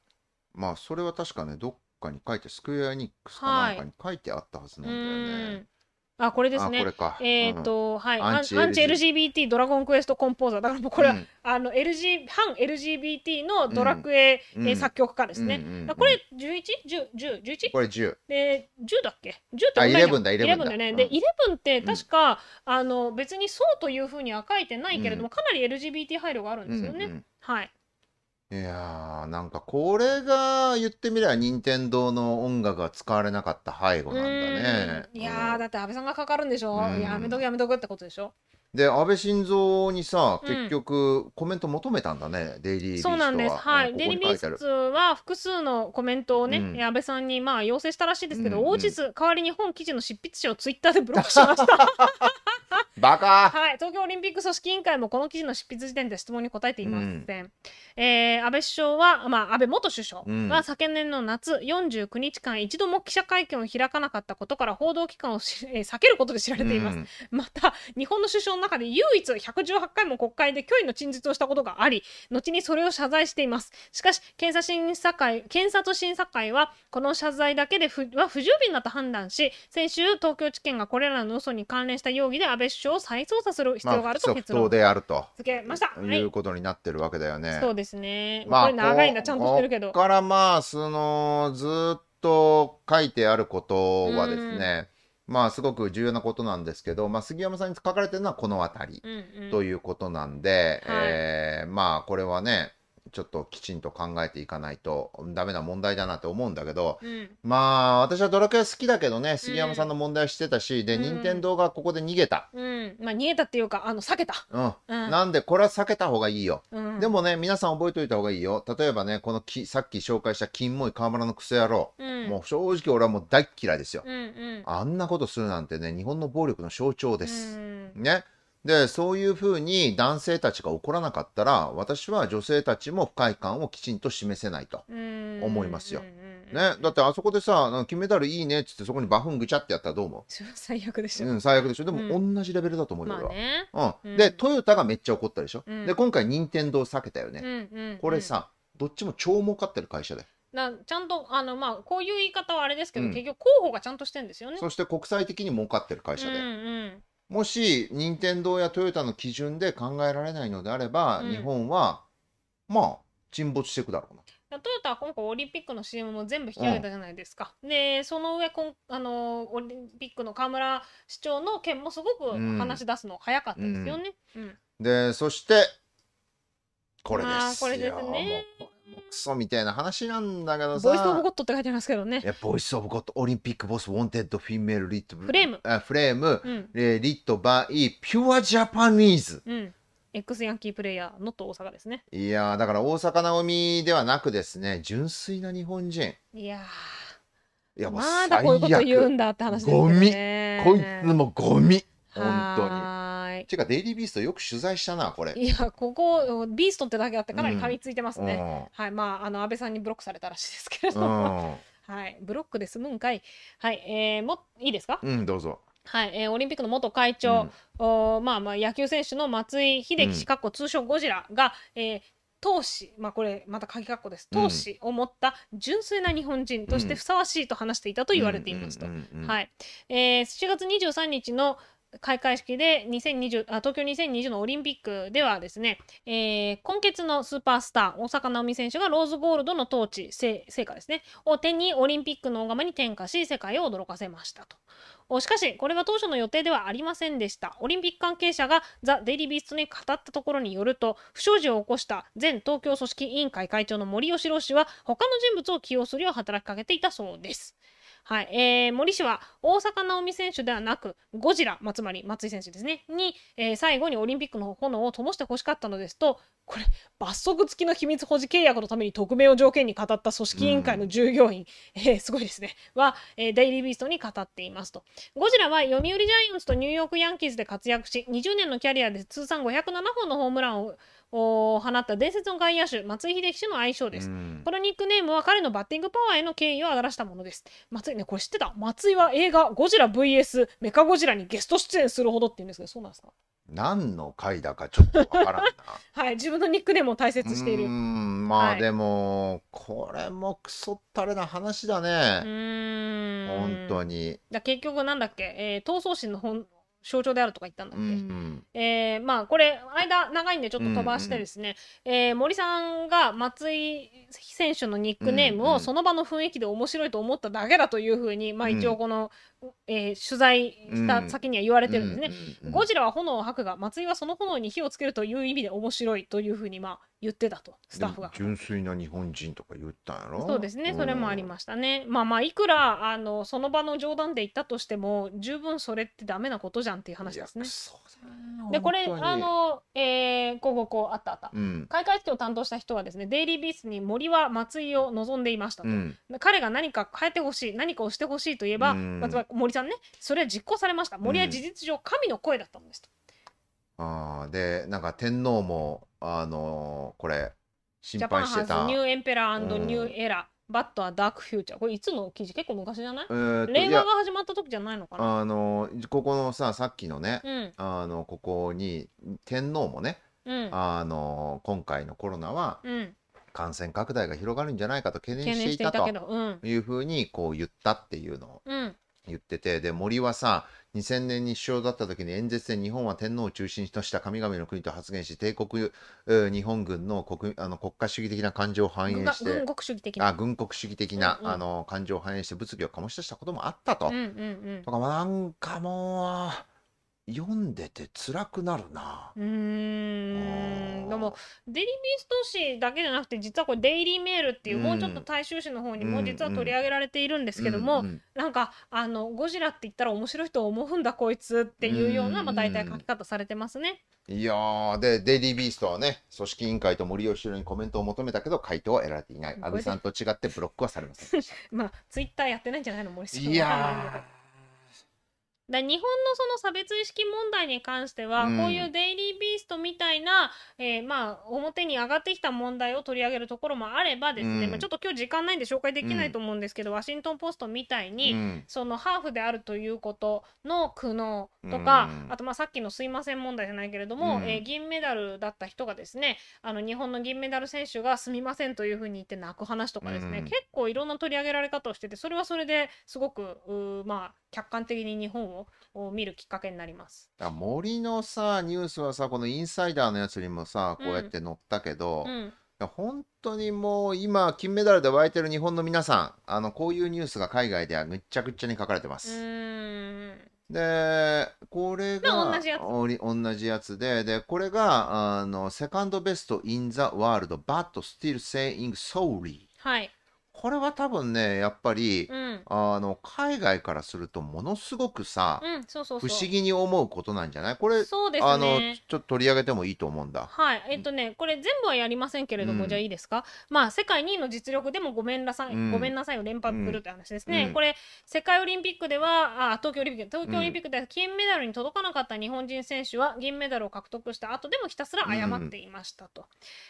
まあそれは確かねどっかに書いてスクエアニックスかなんかに書いてあったはずなんだよね。あ、これですね。えっ、と、はい。アンチ LGBT ドラゴンクエストコンポーザー。だからもうこれは、あの、LG、反 LGBT のドラクエ、う作曲家ですね。これ1 1 1 0十一1 1 11? これ十。で、十だっけ十0って11だ、11だ。だよね。で、11って確か、あの、別にそうというふうには書いてないけれども、かなり LGBT 配慮があるんですよね。はい。いやー、なんかこれが言ってみれば任天堂の音楽が使われなかった背後なんだね。いやー、うんだって安倍さんがかかるんでしょ、うんやめとくやめとくってことでしょで、安倍晋三にさ、結局コメント求めたんだね、デイリービーストは。そうなんです。はい。こデイリーミビーストは複数のコメントをね、うん安倍さんにまあ要請したらしいですけど、応じず、代わりに本記事の執筆者をツイッターでブロックしました。バカはい、東京オリンピック組織委員会もこの記事の執筆時点で質問に答えていません、うん、えー、安倍首相は、まあ、安倍元首相は昨年の夏49日間一度も記者会見を開かなかったことから報道機関を、えー、避けることで知られています、うん、また日本の首相の中で唯一118回も国会で虚偽の陳述をしたことがあり後にそれを謝罪していますしかし検査審査会検察審査会はこの謝罪だけでは不十分だと判断し先週東京地検がこれらの嘘に関連した容疑で安倍首相手を再操作する必要があると結論、まあ、であるとつけました、いうことになってるわけだよね。そうですね、まあ、これ長いなちゃんとしてるけど。ここからまあそのずっと書いてあることはですね、まあすごく重要なことなんですけど、まあ、杉山さんに書かれてるのはこの辺りということなんで、うんえーまあこれはねちょっときちんと考えていかないとダメな問題だなって思うんだけど、うん、まあ私はドラクエ好きだけどね杉山さんの問題してたし、うん、で任天堂がここで逃げた、うん、まあ逃げたっていうかあの避けた、うんなんでこれは避けた方がいいよ、でもね皆さん覚えておいた方がいいよ例えばねこのきさっき紹介した金もい河村のクソ野郎、もう正直俺はもう大嫌いですよ、うんうん、あんなことするなんてね日本の暴力の象徴です、ねで、そういうふうに男性たちが怒らなかったら、私は女性たちも不快感をきちんと示せないと思いますよ。ね、だってあそこでさ、金メダルいいねっつってそこにバフンぐちゃってやったらどう思う 最悪でしょ。うん、最悪でしょ。でも、同じレベルだと思うよ、まあね、うん。で、トヨタがめっちゃ怒ったでしょ。うん、で、今回任天堂避けたよね、うんうんこれさ、どっちも超儲かってる会社だなちゃんとあの、まあ、こういう言い方はあれですけど、うん、結局候補がちゃんとしてるんですよねそして国際的に儲かってる会社で、うんうん、もし任天堂やトヨタの基準で考えられないのであれば、うん日本はまあ沈没していくだろうな。トヨタは今回オリンピックの CM も全部引き上げたじゃないですか、でその上こんあのーオリンピックの河村市長の件もすごく話し出すの早かったですよね。うんでそしてこれですあこれですねクソみたいな話なんだけどさ。ボイスオブゴッドって書いてますけどね。いや、ボイスオブゴッド、オリンピックボス、ウォンテッド、フィンメル、リット、フレーム、あフレーム、うん、えリット、バイ、ピュアジャパニーズ。うん。X ヤンキープレイヤー、ノット大阪ですね。いやー、だから大阪直美ではなくですね、純粋な日本人。いやー。いやまだこういうこと言うんだって話ですね。ゴミ。こいつもゴミ。本当に。はい。ていうか、デイリービーストよく取材したな、これ。いや、ここ、ビーストってだけあってかなり噛みついてますね。うん、はい。まあ、あの、安倍さんにブロックされたらしいですけれども。うん、はい。ブロックで済むんかい。はい。えー、も、いいですかうん、どうぞ。はい、えー、オリンピックの元会長、うん、おまあまあ野球選手の松井秀喜氏、うん、通称ゴジラが、えー、闘志、まあ、これまた鍵括弧です闘志を持った純粋な日本人としてふさわしいと話していたと言われていますと。はいえー、7月23日の、開会式で2020あ東京2020のオリンピックではですね、えー、今月のスーパースター大坂なおみ選手がローズゴールドのトーチ成果ですねを手にオリンピックの大釜に転化し世界を驚かせましたと。しかしこれは当初の予定ではありませんでしたオリンピック関係者がザ・デイリー・ビーストに語ったところによると不祥事を起こした前東京組織委員会会長の森喜朗氏は他の人物を起用するよう働きかけていたそうですはい。えー、森氏は、大坂なおみ選手ではなく、ゴジラ、まあ、つまり松井選手ですね、に、えー、最後にオリンピックの炎を灯してほしかったのですと、これ、罰則付きの秘密保持契約のために匿名を条件に語った組織委員会の従業員、うん、えー、すごいですね、は、えー、デイリービーストに語っていますと。ゴジラは、読売ジャイアンツとニューヨークヤンキースで活躍し、20年のキャリアで通算507本のホームランを放った伝説の外野手松井秀喜氏の愛称です、うん、このニックネームは彼のバッティングパワーへの敬意を表したものです松井ねこれ知ってた松井は映画「ゴジラ VS メカゴジラ」にゲスト出演するほどって言うんですけどそうなんですか何の回だかちょっとわからんな はい自分のニックネームを大切しているうんまあ、はい、でも、これもクソったれな話だねうん本当にだ結局なんだっけ、えー、闘争心の本象徴であるとか言ったんだっけ、うんえー、まあこれ間長いんでちょっと飛ばしてですね、うんうん、えー、森さんが松井選手のニックネームをその場の雰囲気で面白いと思っただけだというふうに、まあ、一応このえー、取材した先には言われてるんですね、うん、ゴジラは炎を吐くが松井はその炎に火をつけるという意味で面白いというふうにまあ言ってたとスタッフが純粋な日本人とか言ったんやろそうですね、それもありましたねまあまあいくらあのその場の冗談で言ったとしても十分それってダメなことじゃんっていう話ですねでこれあの、えー、こうこうこうあったあった、うん、開会式を担当した人はですねデイリービースに森は松井を望んでいましたと、彼が何か変えてほしい何かをしてほしいといえば、うん、松井森さんねそれは実行されました森は事実上神の声だったんですと。うん、あでなんか天皇もあのー、これ心配してた。ジャパンハスニューエンペラーニューエラー。バットはダークフューチャー。これいつの記事結構昔じゃない、えー、令和が始まった時じゃないのかなあのここのささっきのね、うん、あのここに天皇もね、うん、あの今回のコロナは、うん感染拡大が広がるんじゃないかと懸念していたというふうにこう言ったっていうのを、うん、言ってて、で、森はさ、2000年に首相だった時に演説で日本は天皇を中心とした神々の国と発言し、帝国、日本軍の国あの国家主義的な感情を反映して、軍国主義的なあ軍国主義的な、うんあの感情を反映して物議を醸し出したこともあったと。うんうんうん、とか、なんかもう、読んでて辛くなるなうんでもデイリー・ビースト誌だけじゃなくて実はこれ「デイリー・メール」っていう、うん、もうちょっと大衆誌の方にも実は取り上げられているんですけども、うんうん、なんかあの「ゴジラ」って言ったら面白い人を思うんだこいつっていうような、うん、まあ、大体書き方されてますね。いやで、デイリービーストはね、組織委員会と森喜朗にコメントを求めたけど、回答は得られていない。安倍さんと違ってブロックはされません。まあ、ツイッターやってないんじゃないの、森さん。いやだ日本のその差別意識問題に関しては、うん、こういうデイリービーストみたいな、えー、まあ、表に上がってきた問題を取り上げるところもあればですね、うん、まあ、ちょっと今日時間ないんで紹介できないと思うんですけど、うん、ワシントン・ポストみたいに、そのハーフであるということの苦悩とか、あとまあさっきのすいません問題じゃないけれども、うん、えー、銀メダルだった人がですねあの日本の銀メダル選手がすみませんというふうに言って泣く話とかですね、結構いろんな取り上げられ方をしててそれはそれですごくまあ客観的に日本をを見るきっかけになります。森のさニュースはさこのインサイダーのやつにもさこうやって載ったけど、うんうん本当にもう今金メダルで湧いてる日本の皆さんあのこういうニュースが海外ではぐっちゃぐっちゃに書かれてます。でこれが同じやつででこれがあのセカンドベスト・イン・ザ・ワールド・バット・スティール・セイング・ソーリー。はいこれは多分ねやっぱり、うん、あの海外からするとものすごくさ、うん、そうそう不思議に思うことなんじゃないこれそうです、ね、あのちょっと取り上げてもいいと思うんだはいえっとねこれ全部はやりませんけれども、うん、じゃあいいですかまあ世界2位の実力でもごめんなさい、ごめんなさいを連発するって話ですね、これ世界オリンピックではあ東京オリンピック東京オリンピックでは金メダルに届かなかった日本人選手は銀メダルを獲得した後でもひたすら謝っていましたと、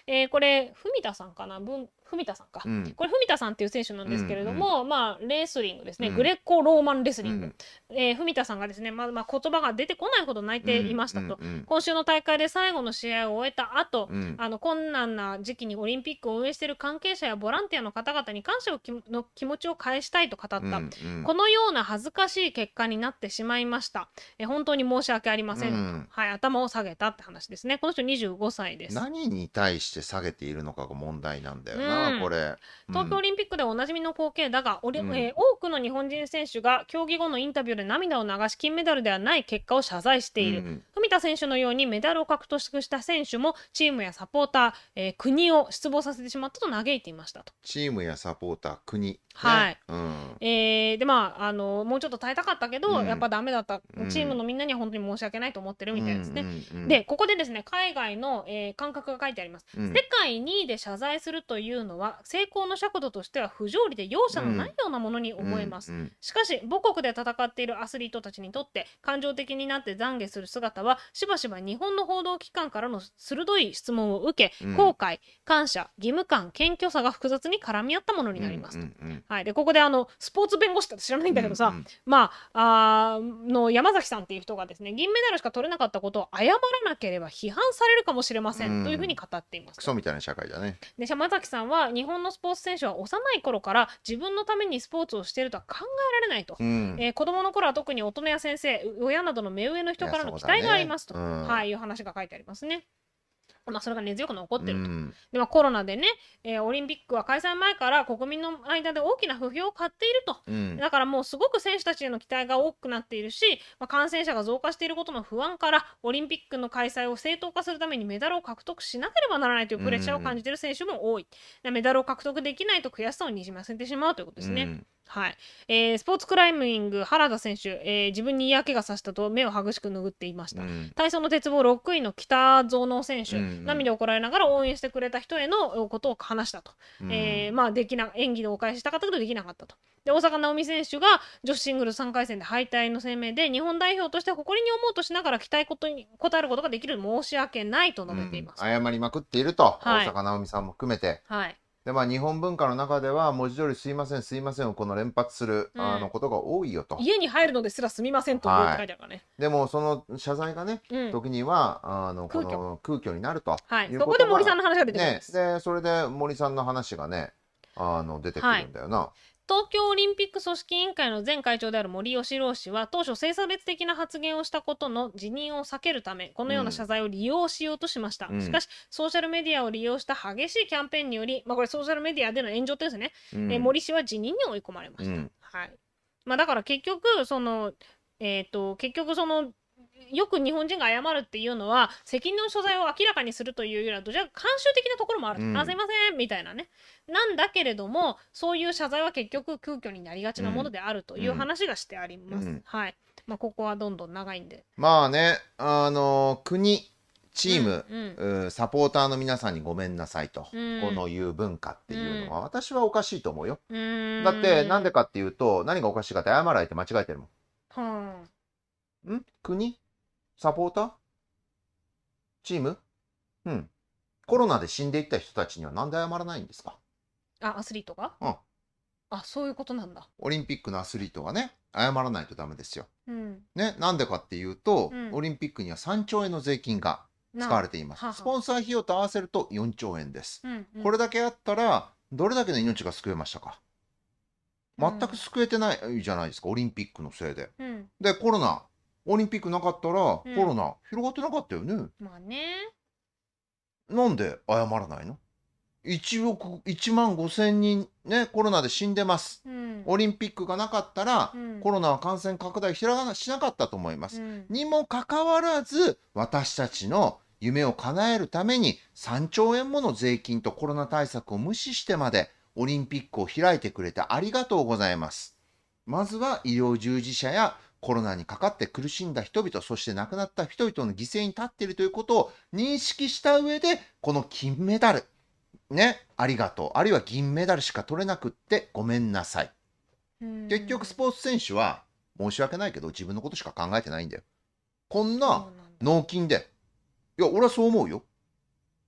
うん、えー、これ文田さんかな文文田さんか、これ文田さんっていう選手なんですけれども、うんうん、まあ、レースリングですね、うん、グレコローマンレスリング、うん、えー、文田さんがですね、まあまあ、言葉が出てこないほど泣いていましたと、うんうんうん、今週の大会で最後の試合を終えた後、うん、あの困難な時期にオリンピックを運営している関係者やボランティアの方々に感謝をの気持ちを返したいと語った、うんうん、このような恥ずかしい結果になってしまいました、えー、本当に申し訳ありません、うん、はい、頭を下げたって話ですねこの人25歳です何に対して下げているのかが問題なんだよな、これ東京オリンピックックでおなじみの光景だが、うんえー多くの日本人選手が競技後のインタビューで涙を流し金メダルではない結果を謝罪している、うん富田選手のようにメダルを獲得した選手もチームやサポーター、えー国を失望させてしまったと嘆いていましたと。チームやサポーター、国。ねはい。うん。えーでまああのもうちょっと耐えたかったけど、うんやっぱダメだったうんチームのみんなには本当に申し訳ないと思ってるみたいですね。うん。うんで、ここでですね海外の、えー感覚が書いてあります。うん世界2位で謝罪するというのは成功の尺度としてしては不条理で容赦のないようなものに思えます、うんうん、しかし母国で戦っているアスリートたちにとって感情的になって懺悔する姿はしばしば日本の報道機関からの鋭い質問を受け、後悔感謝義務感謙虚さが複雑に絡み合ったものになりますと、はい、でここであのスポーツ弁護士って知らないんだけどさ、うんうん、まああの山崎さんっていう人がですね銀メダルしか取れなかったことを謝らなければ批判されるかもしれません、うん、というふうに語っていますクソみたいな社会だねで山崎さんは日本のスポーツ選手は幼い頃から自分のためにスポーツをしているとは考えられないと、うん、えー、子供の頃は特に大人や先生親などの目上の人からの期待がありますとい、ねうん、はい、いう話が書いてありますね。まあ、それが根強く残ってると、うん、でまあ、コロナでね、えー、オリンピックは開催前から国民の間で大きな不評を買っていると、うん、だからもうすごく選手たちへの期待が多くなっているし、まあ、感染者が増加していることの不安からオリンピックの開催を正当化するためにメダルを獲得しなければならないというプレッシャーを感じている選手も多い、うん、メダルを獲得できないと悔しさをにじませてしまうということですね。はい、えー、スポーツクライミング原田選手、えー、自分に嫌気がさしたと目を激しく拭っていました、うん、体操の鉄棒6位の北園選手、うんうん、涙をこらえながら応援してくれた人へのことを話したと、うん、えー、まあ、できな演技でお返ししたかったけどできなかったとで大坂なおみ選手が女子シングル3回戦で敗退の声明で日本代表として誇りに思うとしながら期待ことに応えることができる申し訳ないと述べています、うん、謝りまくっていると、はい、大坂なおみさんも含めて。はいでまあ、日本文化の中では文字通り「すいませんすいません」をこの連発する、うん、あのことが多いよと家に入るのですら「すみません」と書いてあるからね、でもその謝罪がね、うん、時にはあのこの空虚になるとはい、そこで森さんの話が出てくるんです、ね、でそれで森さんの話がねあの出てくるんだよな、はい、東京オリンピック組織委員会の前会長である森喜朗氏は当初性差別的な発言をしたことの辞任を避けるためこのような謝罪を利用しようとしました、うん、しかしソーシャルメディアを利用した激しいキャンペーンにより、まあ、これソーシャルメディアでの炎上ですね、うん、え森氏は辞任に追い込まれました、うん、はいまあ、だから結局その、えーと結局そのよく日本人が謝るっていうのは責任の所在を明らかにするというよりはどちらか慣習的なところもある、うん、あすいませんみたいなねなんだけれどもそういう謝罪は結局空虚になりがちなものであるという話がしてあります、うん、はい、まあ、ここはどんどん長いんでまあねあの国チーム、うんうん、サポーターの皆さんにごめんなさいと、うん、この言う文化っていうのは、私はおかしいと思うよ。うだって、なんでかっていうと、何がおかしいかって謝る相手間違えてるもん。はあ、ん国サポーターチームうん。コロナで死んでいった人たちには何で謝らないんですかあ、アスリートがうん。あ、そういうことなんだ。オリンピックのアスリートがね、謝らないとダメですよ。うん。ね、なんでかっていうと、うんオリンピックには3兆円の税金が使われています。ははスポンサー費用と合わせると4兆円です。うん、うん。これだけあったら、どれだけの命が救えましたか全く救えてないじゃないですか、オリンピックのせいで。うん。で、コロナオリンピックなかったらコロナ広がってなかったよね。まあね。なんで謝らないの ?1 億、1万5千人ね、コロナで死んでます。うん、オリンピックがなかったら、うん、コロナは感染拡大しなかったと思います。うん、にもかかわらず、私たちの夢を叶えるために3兆円もの税金とコロナ対策を無視してまでオリンピックを開いてくれてありがとうございます。まずは医療従事者やコロナにかかって苦しんだ人々、そして亡くなった人々の犠牲に立っているということを認識した上で、この金メダル、ね、ありがとう、あるいは銀メダルしか取れなくってごめんなさい。結局スポーツ選手は申し訳ないけど自分のことしか考えてないんだよ。こんな納金で、いや、俺はそう思うよ。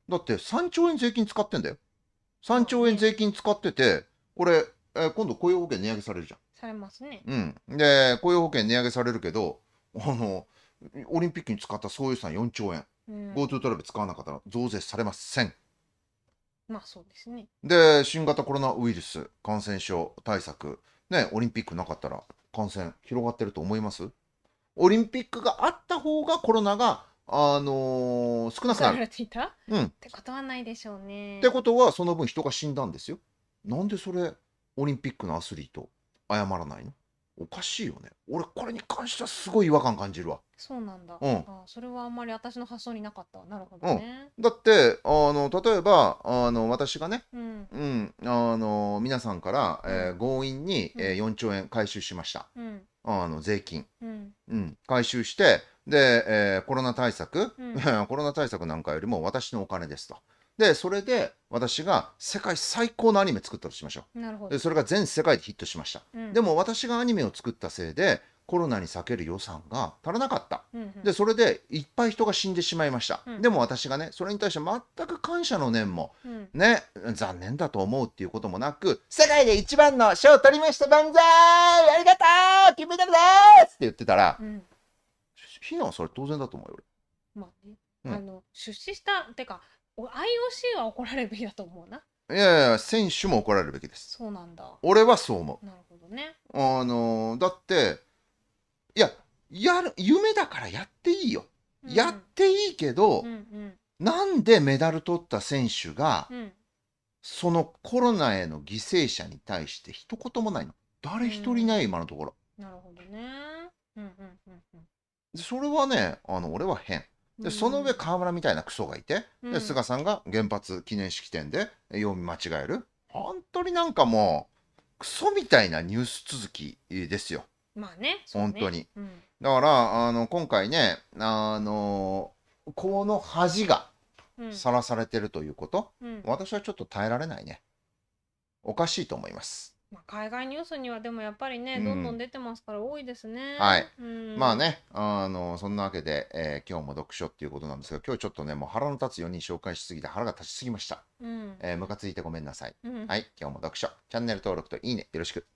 だって3兆円税金使ってんだよ。3兆円税金使ってて、これ、えー、今度雇用保険値上げされるじゃん。されますね。うん、で雇用保険値上げされるけどあのオリンピックに使った総予算4兆円 GoTo、うん、トラベル使わなかったら増税されません。まあそうですね。で新型コロナウイルス感染症対策ねオリンピックなかったら感染広がってると思いますオリンピックがあった方がコロナがあのー、少なくなる。うん、ってことはないでしょうね。ってことはその分人が死んだんですよ。なんでそれオリンピックのアスリート謝らないのおかしいよね俺これに関してはすごい違和感感じるわそうなんだ、うん、あそれはあんまり私の発想になかったなるほど、ねうん、だってあの例えばあの私がね、うん、うん、あの皆さんから、えー、強引に、えー、4兆円回収しました、うん、あの税金、うんうん、回収してで、えー、コロナ対策、うん、コロナ対策なんかよりも私のお金ですと。でそれで私が世界最高のアニメ作ったとしましょうなるほどでそれが全世界でヒットしました、うん、でも私がアニメを作ったせいでコロナに避ける予算が足らなかった、うんうん、でそれでいっぱい人が死んでしまいました、うん、でも私がねそれに対して全く感謝の念も、うん、ね残念だと思うっていうこともなく「世界で一番の賞を取りました万歳ありがとう金メダルです!」って言ってたら、うん、非難はそれ当然だと思うよまあね、あの出資したてか IOC は怒られるべきだと思うな。いやいや、選手も怒られるべきです。そうなんだ。俺はそう思う。なるほどね。あのだって、いや、やる、夢だからやっていいよ。うんやっていいけど、うんうんなんでメダル取った選手が、うん、そのコロナへの犠牲者に対して一言もないの誰一人ない、うん、今のところ。なるほどね。うんうんうんうん、それはねあの俺は変。でその上河村みたいなクソがいて、うん、で菅さんが原発記念式典で読み間違える本当になんかもうクソみたいなニュース続きですよ。まあね、本当に、うん、だからあの今回ねあのこの恥がさらされてるということ、うん、私はちょっと耐えられないねおかしいと思います。海外ニュースにはでもやっぱりね、うんどんどん出てますから多いですね。はいうん、まあね、あの、そんなわけで、えー今日も読書っていうことなんですが、今日ちょっとね、もう腹の立つように紹介しすぎて腹が立ちすぎました。うん。えームカついてごめんなさい。うんはい、今日も読書、チャンネル登録といいね、よろしく。